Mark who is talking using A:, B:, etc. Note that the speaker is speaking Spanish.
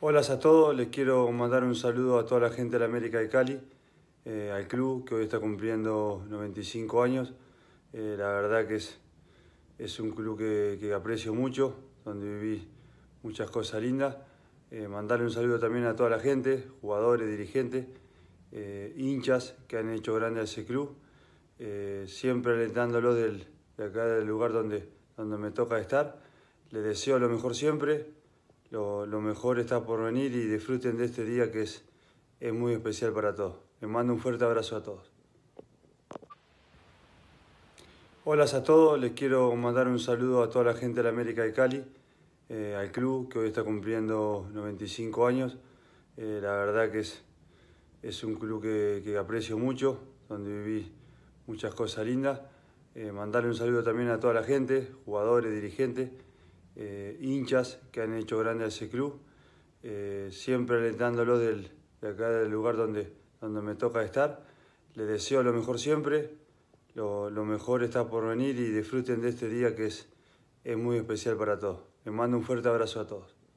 A: Hola a todos, les quiero mandar un saludo a toda la gente de la América de Cali, eh, al club que hoy está cumpliendo 95 años. Eh, la verdad que es, un club que, aprecio mucho, donde viví muchas cosas lindas. Eh, mandarle un saludo también a toda la gente, jugadores, dirigentes, hinchas que han hecho grande a ese club, siempre alentándolos del, de acá del lugar donde, donde me toca estar. Le deseo lo mejor siempre, lo, mejor está por venir y disfruten de este día que es, muy especial para todos. Les mando un fuerte abrazo a todos. Hola a todos, les quiero mandar un saludo a toda la gente de la América de Cali, eh, al club que hoy está cumpliendo 95 años. Eh, la verdad que es, un club que, aprecio mucho, donde viví muchas cosas lindas. Eh, mandarle un saludo también a toda la gente, jugadores, dirigentes. Eh, hinchas que han hecho grande a ese club, eh, siempre alentándolos del, de acá del lugar donde, donde me toca estar. Les deseo lo mejor siempre, lo, mejor está por venir y disfruten de este día que es, es muy especial para todos. Les mando un fuerte abrazo a todos.